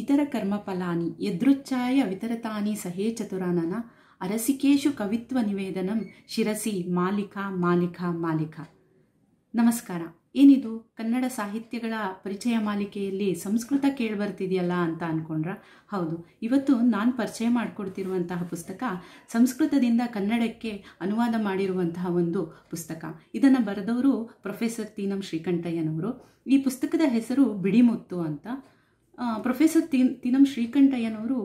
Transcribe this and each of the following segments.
ಇತರ ಕರ್ಮಫಲಾನಿ ಯದೃಚ್ಛಾಯ ವಿತರತಾನಿ ಸಹೇ ಚತುರಾನನ ಅರಸಿಕೇಶು ಕವಿತ್ವ ನಿವೇದನಂ ಶಿರಸಿ ಮಾಲಿಕ ಮಾಲಿಕ ಮಾಲಿಕ ನಮಸ್ಕಾರ ಏನಿದು ಕನ್ನಡ ಸಾಹಿತ್ಯಗಳ ಪರಿಚಯ ಮಾಲಿಕೆಯಲ್ಲಿ ಸಂಸ್ಕೃತ ಕೇಳಿಬರ್ತಿದೆಯಲ್ಲ ಅಂತ ಅಂದ್ಕೊಂಡ್ರ ಹೌದು ಇವತ್ತು ನಾನು ಪರಿಚಯ ಮಾಡಿಕೊಡ್ತಿರುವಂತಹ ಪುಸ್ತಕ ಸಂಸ್ಕೃತದಿಂದ ಕನ್ನಡಕ್ಕೆ ಅನುವಾದ ಮಾಡಿರುವಂತಹ ಒಂದು ಪುಸ್ತಕ ಇದನ್ನು ಬರೆದವರು ಪ್ರೊಫೆಸರ್ ತೀನಂ ಶ್ರೀಕಂಠಯ್ಯನವರು ಈ ಪುಸ್ತಕದ ಹೆಸರು ಬಿಡಿಮುತ್ತು ಅಂತ ಪ್ರೊಫೆಸರ್ ತಿನಂ ಶ್ರೀಕಂಠಯ್ಯನವರು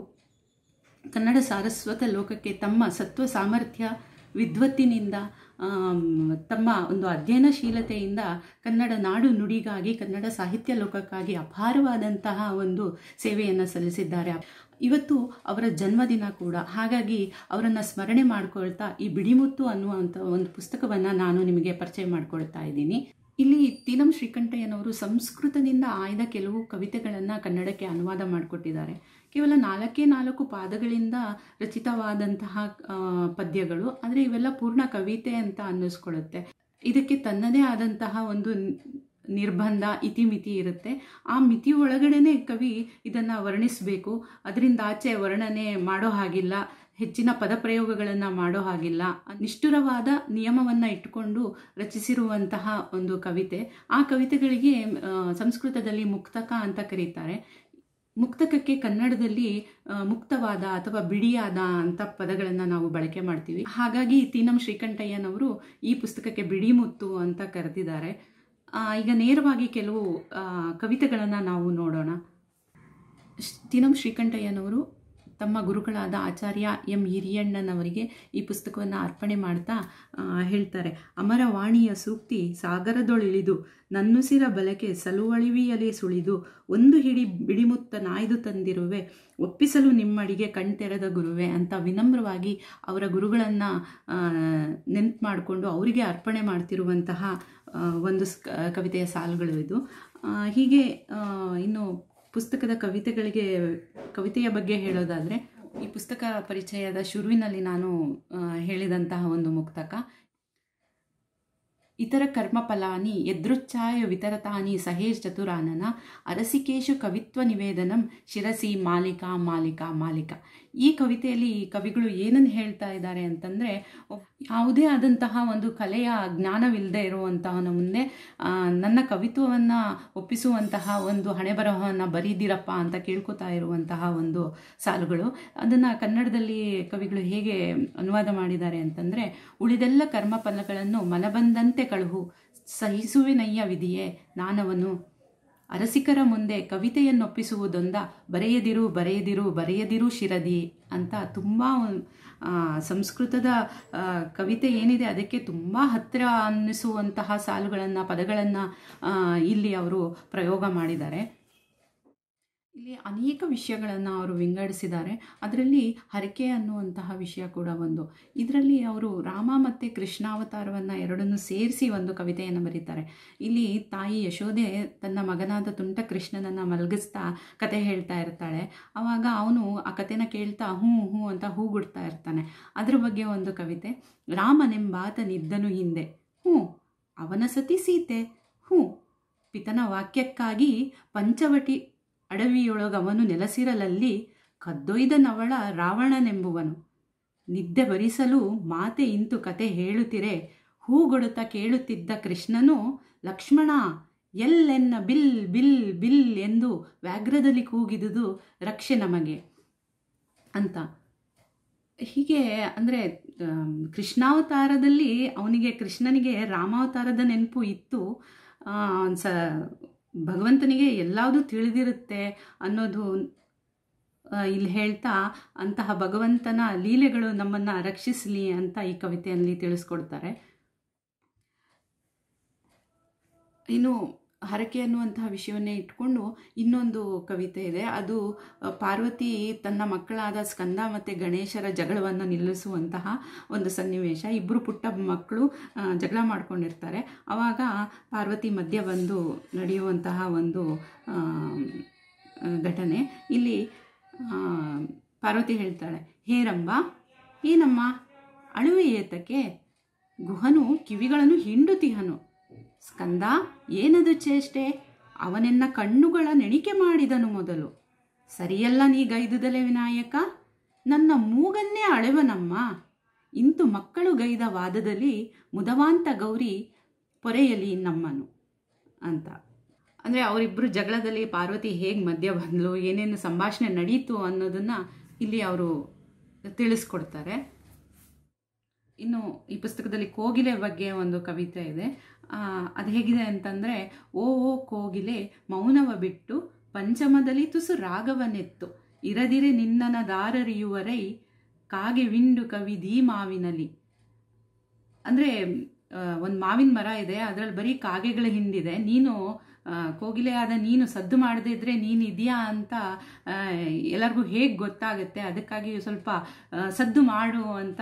ಕನ್ನಡ ಸಾರಸ್ವತ ಲೋಕಕ್ಕೆ ತಮ್ಮ ಸತ್ವ ಸಾಮರ್ಥ್ಯ ವಿದ್ವತ್ತಿನಿಂದ ತಮ್ಮ ಒಂದು ಅಧ್ಯಯನಶೀಲತೆಯಿಂದ ಕನ್ನಡ ನಾಡು ನುಡಿಗಾಗಿ ಕನ್ನಡ ಸಾಹಿತ್ಯ ಲೋಕಕ್ಕಾಗಿ ಅಪಾರವಾದಂತಹ ಒಂದು ಸೇವೆಯನ್ನು ಸಲ್ಲಿಸಿದ್ದಾರೆ ಇವತ್ತು ಅವರ ಜನ್ಮದಿನ ಕೂಡ ಹಾಗಾಗಿ ಅವರನ್ನು ಸ್ಮರಣೆ ಮಾಡ್ಕೊಳ್ತಾ ಈ ಬಿಡಿಮುತ್ತು ಅನ್ನುವಂಥ ಒಂದು ಪುಸ್ತಕವನ್ನು ನಾನು ನಿಮಗೆ ಪರಿಚಯ ಮಾಡ್ಕೊಳ್ತಾ ಇದ್ದೀನಿ ಇಲ್ಲಿ ತೀನಂ ಶ್ರೀಕಂಠಯ್ಯನವರು ಸಂಸ್ಕೃತದಿಂದ ಆಯ್ದ ಕೆಲವು ಕವಿತೆಗಳನ್ನು ಕನ್ನಡಕ್ಕೆ ಅನುವಾದ ಮಾಡಿಕೊಟ್ಟಿದ್ದಾರೆ ಕೇವಲ ನಾಲ್ಕೇ ನಾಲ್ಕು ಪಾದಗಳಿಂದ ರಚಿತವಾದಂತಹ ಪದ್ಯಗಳು ಆದರೆ ಇವೆಲ್ಲ ಪೂರ್ಣ ಕವಿತೆ ಅಂತ ಅನ್ನಿಸ್ಕೊಳ್ಳುತ್ತೆ ಇದಕ್ಕೆ ತನ್ನದೇ ಆದಂತಹ ಒಂದು ನಿರ್ಬಂಧ ಇತಿಮಿತಿ ಇರುತ್ತೆ ಆ ಮಿತಿ ಒಳಗಡೆನೆ ಕವಿ ಇದನ್ನು ವರ್ಣಿಸಬೇಕು ಅದರಿಂದ ಆಚೆ ವರ್ಣನೆ ಮಾಡೋ ಹಾಗಿಲ್ಲ ಹೆಚ್ಚಿನ ಪದಪ್ರಯೋಗಗಳನ್ನು ಮಾಡೋ ಹಾಗಿಲ್ಲ ನಿಷ್ಠುರವಾದ ನಿಯಮವನ್ನು ಇಟ್ಟುಕೊಂಡು ರಚಿಸಿರುವಂತಹ ಒಂದು ಕವಿತೆ ಆ ಕವಿತೆಗಳಿಗೆ ಸಂಸ್ಕೃತದಲ್ಲಿ ಮುಕ್ತಕ ಅಂತ ಕರೀತಾರೆ ಮುಕ್ತಕಕ್ಕೆ ಕನ್ನಡದಲ್ಲಿ ಮುಕ್ತವಾದ ಅಥವಾ ಬಿಡಿಯಾದ ಅಂತ ಪದಗಳನ್ನು ನಾವು ಬಳಕೆ ಮಾಡ್ತೀವಿ ಹಾಗಾಗಿ ತೀನಂ ಶ್ರೀಕಂಠಯ್ಯನವರು ಈ ಪುಸ್ತಕಕ್ಕೆ ಬಿಡಿಮುತ್ತು ಅಂತ ಕರೆದಿದ್ದಾರೆ ಈಗ ನೇರವಾಗಿ ಕೆಲವು ಕವಿತೆಗಳನ್ನು ನಾವು ನೋಡೋಣ ತೀನಂ ಶ್ರೀಕಂಠಯ್ಯನವರು ತಮ್ಮ ಗುರುಗಳಾದ ಆಚಾರ್ಯ ಎಂ ಹಿರಿಯಣ್ಣನವರಿಗೆ ಈ ಪುಸ್ತಕವನ್ನು ಅರ್ಪಣೆ ಮಾಡ್ತಾ ಹೇಳ್ತಾರೆ ಅಮರವಾಣಿಯ ಸೂಕ್ತಿ ಸಾಗರದೊಳಿಳಿದು ನನ್ನುಸಿರ ಬಲಕೆ ಸಲುವಳಿವಿಯಲೇ ಸುಳಿದು ಒಂದು ಹಿಡಿ ಬಿಡಿಮುತ್ತ ನಾಯ್ದು ತಂದಿರುವೆ ಒಪ್ಪಿಸಲು ನಿಮ್ಮಡಿಗೆ ಕಣ್ತೆರೆದ ಗುರುವೆ ಅಂತ ವಿನಮ್ರವಾಗಿ ಅವರ ಗುರುಗಳನ್ನು ನೆನ್ಪು ಮಾಡಿಕೊಂಡು ಅವರಿಗೆ ಅರ್ಪಣೆ ಮಾಡ್ತಿರುವಂತಹ ಒಂದು ಕವಿತೆಯ ಸಾಲುಗಳು ಇದು ಹೀಗೆ ಇನ್ನು ಪುಸ್ತಕದ ಕವಿತೆಗಳಿಗೆ ಕವಿತೆಯ ಬಗ್ಗೆ ಹೇಳೋದಾದರೆ ಈ ಪುಸ್ತಕ ಪರಿಚಯದ ಶುರುವಿನಲ್ಲಿ ನಾನು ಹೇಳಿದಂತಹ ಒಂದು ಮುಕ್ತಕ ಇತರ ಕರ್ಮಫಲಾನಿ ಎದೃಚ್ಛಾಯ ವಿತರತಾನಿ ಸಹೇಶ್ ಚತುರಾನನ ಅರಸಿಕೇಶು ಕವಿತ್ವ ನಿವೇದನಂ ಶಿರಸಿ ಮಾಲಿಕಾ ಮಾಲಿಕ ಮಾಲಿಕ ಈ ಕವಿತೆಯಲ್ಲಿ ಈ ಕವಿಗಳು ಏನನ್ನು ಹೇಳ್ತಾ ಇದ್ದಾರೆ ಅಂತಂದರೆ ಯಾವುದೇ ಆದಂತಹ ಒಂದು ಕಲೆಯ ಜ್ಞಾನವಿಲ್ಲದೆ ಇರುವಂತಹನ ಮುಂದೆ ನನ್ನ ಕವಿತ್ವವನ್ನು ಒಪ್ಪಿಸುವಂತಹ ಒಂದು ಹಣೆ ಬರಹವನ್ನು ಬರೀದಿರಪ್ಪ ಅಂತ ಕೇಳ್ಕೊತಾ ಇರುವಂತಹ ಒಂದು ಸಾಲುಗಳು ಅದನ್ನು ಕನ್ನಡದಲ್ಲಿ ಕವಿಗಳು ಹೇಗೆ ಅನುವಾದ ಮಾಡಿದ್ದಾರೆ ಅಂತಂದರೆ ಉಳಿದೆಲ್ಲ ಕರ್ಮಫಲಗಳನ್ನು ಮನಬಂದಂತೆ ಕಳುಹು ಸಹಿಸುವಿನಯ್ಯ ವಿಧಿಯೇ ನಾನವನು ಅರಸಿಕರ ಮುಂದೆ ಕವಿತೆಯನ್ನೊಪ್ಪಿಸುವುದೊಂದ ಬರೆಯದಿರು ಬರೆಯದಿರು ಬರೆಯದಿರು ಶಿರದಿ ಅಂತ ತುಂಬ ಸಂಸ್ಕೃತದ ಕವಿತೆ ಏನಿದೆ ಅದಕ್ಕೆ ತುಂಬ ಹತ್ತಿರ ಅನ್ನಿಸುವಂತಹ ಸಾಲುಗಳನ್ನು ಪದಗಳನ್ನು ಇಲ್ಲಿ ಅವರು ಪ್ರಯೋಗ ಮಾಡಿದ್ದಾರೆ ಇಲ್ಲಿ ಅನೇಕ ವಿಷಯಗಳನ್ನು ಅವರು ವಿಂಗಡಿಸಿದ್ದಾರೆ ಅದರಲ್ಲಿ ಹರಕೆ ಅನ್ನುವಂತಹ ವಿಷಯ ಕೂಡ ಒಂದು ಇದರಲ್ಲಿ ಅವರು ರಾಮ ಮತ್ತು ಕೃಷ್ಣಾವತಾರವನ್ನು ಎರಡನ್ನೂ ಸೇರಿಸಿ ಒಂದು ಕವಿತೆಯನ್ನು ಬರೀತಾರೆ ಇಲ್ಲಿ ತಾಯಿ ಯಶೋಧೆ ತನ್ನ ಮಗನಾದ ತುಂಟ ಕೃಷ್ಣನನ್ನು ಮಲಗಿಸ್ತಾ ಕತೆ ಹೇಳ್ತಾ ಇರ್ತಾಳೆ ಆವಾಗ ಅವನು ಆ ಕಥೆನ ಕೇಳ್ತಾ ಹ್ಞೂ ಹ್ಞೂ ಅಂತ ಹೂಗುಡ್ತಾ ಇರ್ತಾನೆ ಅದ್ರ ಬಗ್ಗೆ ಒಂದು ಕವಿತೆ ರಾಮನೆಂಬಾತನಿದ್ದನು ಹಿಂದೆ ಹ್ಞೂ ಅವನ ಸತಿ ಸೀತೆ ಹ್ಞೂ ಪಿತನ ವಾಕ್ಯಕ್ಕಾಗಿ ಪಂಚವಟಿ ಅಡವಿಯೊಳಗವನು ನೆಲಸಿರಲಲ್ಲಿ ಕದ್ದೊಯ್ದನವಳ ರಾವಣನೆಂಬುವನು ನಿದ್ದೆ ಬರಿಸಲು ಮಾತೆ ಇಂತು ಕತೆ ಹೇಳುತ್ತಿರೆ ಹೂಗೊಡುತ್ತ ಕೇಳುತ್ತಿದ್ದ ಕೃಷ್ಣನು ಲಕ್ಷ್ಮಣ ಎಲ್ಲೆನ್ನ ಬಿಲ್ ಬಿಲ್ ಬಿಲ್ ಎಂದು ವ್ಯಾಘ್ರದಲ್ಲಿ ಕೂಗಿದುದು ರಕ್ಷೆ ನಮಗೆ ಅಂತ ಹೀಗೆ ಅಂದರೆ ಕೃಷ್ಣಾವತಾರದಲ್ಲಿ ಅವನಿಗೆ ಕೃಷ್ಣನಿಗೆ ರಾಮಾವತಾರದ ನೆನಪು ಇತ್ತು ಸ ಭಗವಂತನಿಗೆ ಎಲ್ಲಾವುದು ತಿಳಿದಿರುತ್ತೆ ಅನ್ನೋದು ಇಲ್ಲಿ ಹೇಳ್ತಾ ಅಂತಹ ಭಗವಂತನ ಲೀಲೆಗಳು ನಮ್ಮನ್ನು ರಕ್ಷಿಸಲಿ ಅಂತ ಈ ಕವಿತೆಯಲ್ಲಿ ತಿಳಿಸ್ಕೊಡ್ತಾರೆ ಇನ್ನು ಹರಕೆ ಅನ್ನುವಂತಹ ವಿಷಯವನ್ನೇ ಇಟ್ಕೊಂಡು ಇನ್ನೊಂದು ಕವಿತೆ ಇದೆ ಅದು ಪಾರ್ವತಿ ತನ್ನ ಮಕ್ಕಳಾದ ಸ್ಕಂದ ಮತ್ತು ಗಣೇಶರ ಜಗಳವನ್ನು ನಿಲ್ಲಿಸುವಂತಹ ಒಂದು ಸನ್ನಿವೇಶ ಇಬ್ಬರು ಪುಟ್ಟ ಮಕ್ಕಳು ಜಗಳ ಮಾಡ್ಕೊಂಡಿರ್ತಾರೆ ಆವಾಗ ಪಾರ್ವತಿ ಮಧ್ಯ ಬಂದು ನಡೆಯುವಂತಹ ಒಂದು ಘಟನೆ ಇಲ್ಲಿ ಪಾರ್ವತಿ ಹೇಳ್ತಾಳೆ ಹೇ ಹೇರಂಬ ಏನಮ್ಮ ಅಳುವೆ ಏತಕ್ಕೆ ಗುಹನು ಕಿವಿಗಳನ್ನು ಹಿಂಡುತಿಹನು ಸ್ಕಂದ ಏನದು ಚೇಷ್ಟೆ ಅವನೆನ್ನ ಕಣ್ಣುಗಳ ನೆಣಿಕೆ ಮಾಡಿದನು ಮೊದಲು ಸರಿಯಲ್ಲ ನೀ ಗೈದುದಲೆ ವಿನಾಯಕ ನನ್ನ ಮೂಗನ್ನೇ ಅಳೆವನಮ್ಮ ಇಂತು ಮಕ್ಕಳು ಗೈದ ವಾದದಲ್ಲಿ ಮುದವಾಂತ ಗೌರಿ ಪೊರೆಯಲಿ ನಮ್ಮನು ಅಂತ ಅಂದರೆ ಅವರಿಬ್ಬರು ಜಗಳದಲ್ಲಿ ಪಾರ್ವತಿ ಹೇಗೆ ಮಧ್ಯ ಬಂದಳು ಏನೇನು ಸಂಭಾಷಣೆ ನಡೀತು ಅನ್ನೋದನ್ನು ಇಲ್ಲಿ ಅವರು ತಿಳಿಸ್ಕೊಡ್ತಾರೆ ಇನ್ನು ಈ ಪುಸ್ತಕದಲ್ಲಿ ಕೋಗಿಲೆ ಬಗ್ಗೆ ಒಂದು ಕವಿತೆ ಇದೆ ಅದು ಹೇಗಿದೆ ಅಂತಂದರೆ ಓ ಓ ಕೋಗಿಲೆ ಮೌನವ ಬಿಟ್ಟು ಪಂಚಮದಲ್ಲಿ ತುಸು ರಾಗವನೆತ್ತು ಇರದಿರೆ ನಿನ್ನನ ದಾರರಿಯುವರೈ ಕಾಗೆ ವಿಂಡು ಕವಿ ಮಾವಿನಲ್ಲಿ ಮಾವಿನಲ್ಲಿ ಅಂದರೆ ಒಂದು ಮಾವಿನ ಮರ ಇದೆ ಅದರಲ್ಲಿ ಬರೀ ಕಾಗೆಗಳ ಹಿಂಡಿದೆ ನೀನು ಕೋಗಿಲೆ ಆದ ನೀನು ಸದ್ದು ಇದ್ರೆ ನೀನು ಇದೆಯಾ ಅಂತ ಎಲ್ಲರಿಗೂ ಹೇಗೆ ಗೊತ್ತಾಗುತ್ತೆ ಅದಕ್ಕಾಗಿ ಸ್ವಲ್ಪ ಸದ್ದು ಮಾಡು ಅಂತ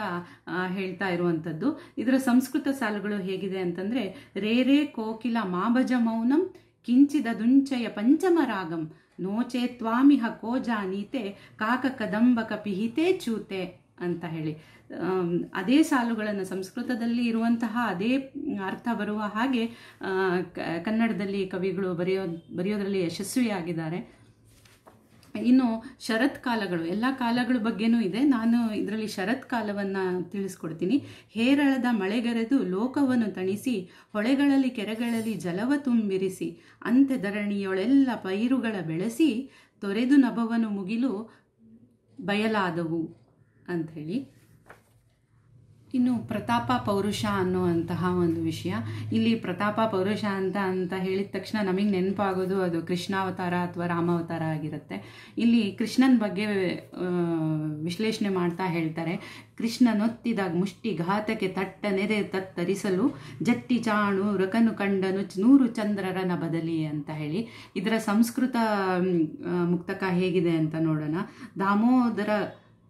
ಹೇಳ್ತಾ ಇರುವಂಥದ್ದು ಇದರ ಸಂಸ್ಕೃತ ಸಾಲುಗಳು ಹೇಗಿದೆ ಅಂತಂದರೆ ರೇ ಕೋಕಿಲ ಮಾಭಜ ಮೌನಂ ಕಿಂಚಿದ ದುಂಚಯ ಪಂಚಮ ರಾಗಂ ನೋಚೆ ತ್ವಾಮಿಹ ಕೋಜಾನೀತೆ ಕಾಕ ಕದಂಬಕ ಪಿಹಿತೆ ಚೂತೆ ಅಂತ ಹೇಳಿ ಅದೇ ಸಾಲುಗಳನ್ನು ಸಂಸ್ಕೃತದಲ್ಲಿ ಇರುವಂತಹ ಅದೇ ಅರ್ಥ ಬರುವ ಹಾಗೆ ಕನ್ನಡದಲ್ಲಿ ಕವಿಗಳು ಬರೆಯೋ ಬರೆಯೋದರಲ್ಲಿ ಯಶಸ್ವಿಯಾಗಿದ್ದಾರೆ ಇನ್ನು ಶರತ್ ಕಾಲಗಳು ಎಲ್ಲ ಕಾಲಗಳ ಬಗ್ಗೆನೂ ಇದೆ ನಾನು ಇದರಲ್ಲಿ ಶರತ್ ಕಾಲವನ್ನು ತಿಳಿಸ್ಕೊಡ್ತೀನಿ ಹೇರಳದ ಮಳೆಗರೆದು ಲೋಕವನ್ನು ತಣಿಸಿ ಹೊಳೆಗಳಲ್ಲಿ ಕೆರೆಗಳಲ್ಲಿ ಜಲವ ತುಂಬಿರಿಸಿ ಅಂತೆ ಧರಣಿಯೊಳೆಲ್ಲ ಪೈರುಗಳ ಬೆಳೆಸಿ ತೊರೆದು ನಭವನ್ನು ಮುಗಿಲು ಬಯಲಾದವು ಅಂಥೇಳಿ ಇನ್ನು ಪ್ರತಾಪ ಪೌರುಷ ಅನ್ನುವಂತಹ ಒಂದು ವಿಷಯ ಇಲ್ಲಿ ಪ್ರತಾಪ ಪೌರುಷ ಅಂತ ಅಂತ ಹೇಳಿದ ತಕ್ಷಣ ನಮಗೆ ನೆನಪಾಗೋದು ಅದು ಕೃಷ್ಣಾವತಾರ ಅಥವಾ ರಾಮಾವತಾರ ಆಗಿರುತ್ತೆ ಇಲ್ಲಿ ಕೃಷ್ಣನ ಬಗ್ಗೆ ವಿಶ್ಲೇಷಣೆ ಮಾಡ್ತಾ ಹೇಳ್ತಾರೆ ಕೃಷ್ಣನೊತ್ತಿದಾಗ ಮುಷ್ಟಿ ಘಾತಕ್ಕೆ ನೆರೆ ತತ್ತರಿಸಲು ಜಟ್ಟಿ ಚಾಣು ರಕನು ಕಂಡನು ನೂರು ಚಂದ್ರರನ ಬದಲಿ ಅಂತ ಹೇಳಿ ಇದರ ಸಂಸ್ಕೃತ ಮುಕ್ತಕ ಹೇಗಿದೆ ಅಂತ ನೋಡೋಣ ದಾಮೋದರ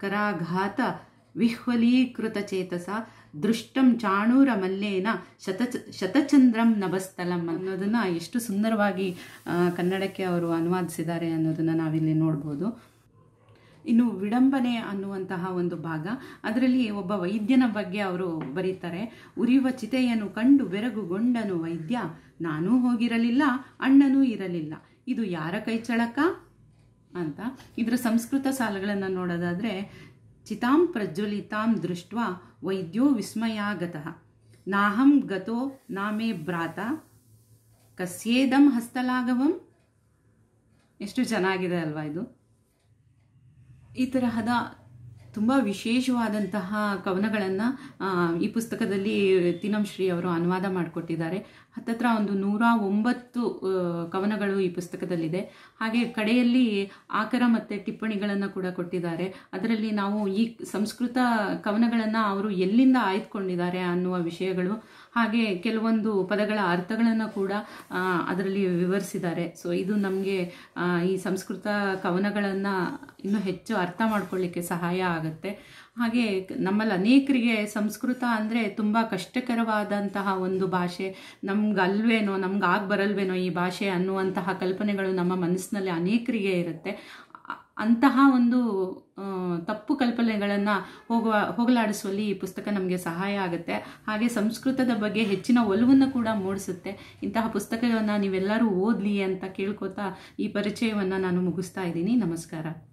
ಕರಾಘಾತ ವಿಹ್ವಲೀಕೃತ ಚೇತಸ ದೃಷ್ಟಂ ಚಾಣೂರ ಮಲ್ಲೇನ ಶತ ಶತಚಂದ್ರಂ ನಭಸ್ಥಲಂ ಅನ್ನೋದನ್ನ ಎಷ್ಟು ಸುಂದರವಾಗಿ ಕನ್ನಡಕ್ಕೆ ಅವರು ಅನುವಾದಿಸಿದ್ದಾರೆ ಅನ್ನೋದನ್ನ ನಾವಿಲ್ಲಿ ನೋಡ್ಬೋದು ಇನ್ನು ವಿಡಂಬನೆ ಅನ್ನುವಂತಹ ಒಂದು ಭಾಗ ಅದರಲ್ಲಿ ಒಬ್ಬ ವೈದ್ಯನ ಬಗ್ಗೆ ಅವರು ಬರೀತಾರೆ ಉರಿಯುವ ಚಿತೆಯನ್ನು ಕಂಡು ಬೆರಗುಗೊಂಡನು ವೈದ್ಯ ನಾನೂ ಹೋಗಿರಲಿಲ್ಲ ಅಣ್ಣನೂ ಇರಲಿಲ್ಲ ಇದು ಯಾರ ಕೈಚಳಕ ಅಂತ ಇದರ ಸಂಸ್ಕೃತ ಸಾಲಗಳನ್ನು ನೋಡೋದಾದರೆ ಚಿತಾಂ ಪ್ರಜ್ವಲಿತಾಂ ದೃಷ್ಟ ವೈದ್ಯೋ ವಿಸ್ಮಯಾಗತಃ ನಾಹಂ ಗತೋ ನಾಮೇ ಭ್ರಾತ ಕಸ್ಯೇದಂ ಹಸ್ತಲಾಘವಂ ಎಷ್ಟು ಚೆನ್ನಾಗಿದೆ ಅಲ್ವಾ ಇದು ಈ ತರಹದ ತುಂಬ ವಿಶೇಷವಾದಂತಹ ಕವನಗಳನ್ನು ಈ ಪುಸ್ತಕದಲ್ಲಿ ತಿನಂಶ್ರೀ ಅವರು ಅನುವಾದ ಮಾಡಿಕೊಟ್ಟಿದ್ದಾರೆ ಹತ್ತತ್ರ ಒಂದು ನೂರ ಒಂಬತ್ತು ಕವನಗಳು ಈ ಪುಸ್ತಕದಲ್ಲಿದೆ ಹಾಗೆ ಕಡೆಯಲ್ಲಿ ಆಕರ ಮತ್ತು ಟಿಪ್ಪಣಿಗಳನ್ನು ಕೂಡ ಕೊಟ್ಟಿದ್ದಾರೆ ಅದರಲ್ಲಿ ನಾವು ಈ ಸಂಸ್ಕೃತ ಕವನಗಳನ್ನು ಅವರು ಎಲ್ಲಿಂದ ಆಯ್ದುಕೊಂಡಿದ್ದಾರೆ ಅನ್ನುವ ವಿಷಯಗಳು ಹಾಗೆ ಕೆಲವೊಂದು ಪದಗಳ ಅರ್ಥಗಳನ್ನು ಕೂಡ ಅದರಲ್ಲಿ ವಿವರಿಸಿದ್ದಾರೆ ಸೊ ಇದು ನಮಗೆ ಈ ಸಂಸ್ಕೃತ ಕವನಗಳನ್ನು ಇನ್ನೂ ಹೆಚ್ಚು ಅರ್ಥ ಮಾಡ್ಕೊಳ್ಳಿಕ್ಕೆ ಸಹಾಯ ಆಗುತ್ತೆ ಹಾಗೆ ನಮ್ಮಲ್ಲಿ ಅನೇಕರಿಗೆ ಸಂಸ್ಕೃತ ಅಂದರೆ ತುಂಬ ಕಷ್ಟಕರವಾದಂತಹ ಒಂದು ಭಾಷೆ ನಮ್ಮ ನಮ್ಗೆ ಅಲ್ವೇನೋ ನಮ್ಗೆ ಆಗ ಬರಲ್ವೇನೋ ಈ ಭಾಷೆ ಅನ್ನುವಂತಹ ಕಲ್ಪನೆಗಳು ನಮ್ಮ ಮನಸ್ಸಿನಲ್ಲಿ ಅನೇಕರಿಗೆ ಇರುತ್ತೆ ಅಂತಹ ಒಂದು ತಪ್ಪು ಕಲ್ಪನೆಗಳನ್ನು ಹೋಗುವ ಹೋಗಲಾಡಿಸುವಲ್ಲಿ ಈ ಪುಸ್ತಕ ನಮಗೆ ಸಹಾಯ ಆಗುತ್ತೆ ಹಾಗೆ ಸಂಸ್ಕೃತದ ಬಗ್ಗೆ ಹೆಚ್ಚಿನ ಒಲವನ್ನು ಕೂಡ ಮೂಡಿಸುತ್ತೆ ಇಂತಹ ಪುಸ್ತಕಗಳನ್ನು ನೀವೆಲ್ಲರೂ ಓದಲಿ ಅಂತ ಕೇಳ್ಕೊತಾ ಈ ಪರಿಚಯವನ್ನು ನಾನು ಮುಗಿಸ್ತಾ ಇದ್ದೀನಿ ನಮಸ್ಕಾರ